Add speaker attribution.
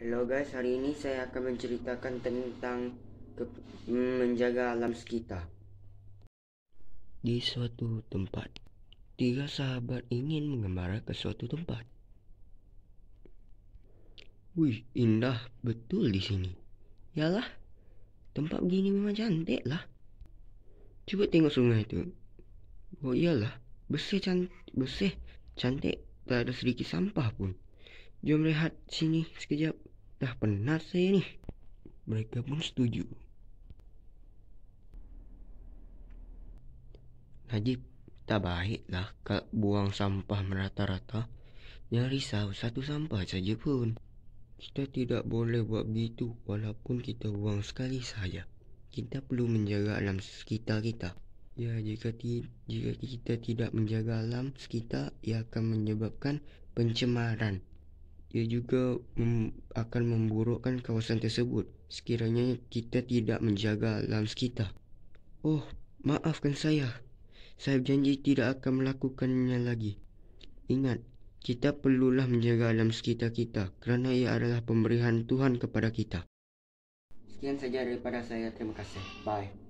Speaker 1: Hello guys, hari ini saya akan menceritakan tentang mm, menjaga alam sekitar. Di suatu tempat, tiga sahabat ingin mengembara ke suatu tempat. Wih, indah betul di sini. Yalah, tempat begini memang cantik lah. Cuba tengok sungai itu. Oh iyalah, bersih cantik, bersih cantik, tak ada sedikit sampah pun. Jom lihat sini sekejap. Dah penat saya ni. Mereka pun setuju. Najib, tak baiklah kak buang sampah merata-rata. Jangan risau satu sampah saja pun. Kita tidak boleh buat begitu walaupun kita buang sekali saja. Kita perlu menjaga alam sekitar kita. Ya, jika, ti, jika kita tidak menjaga alam sekitar, ia akan menyebabkan pencemaran ia juga mem- akan memburukkan kawasan tersebut sekiranya kita tidak menjaga alam sekitar. Oh, maafkan saya. Saya janji tidak akan melakukannya lagi. Ingat, kita perlulah menjaga alam sekitar kita kerana ia adalah pemberian Tuhan kepada kita. Sekian saja daripada saya. Terima kasih. Bye.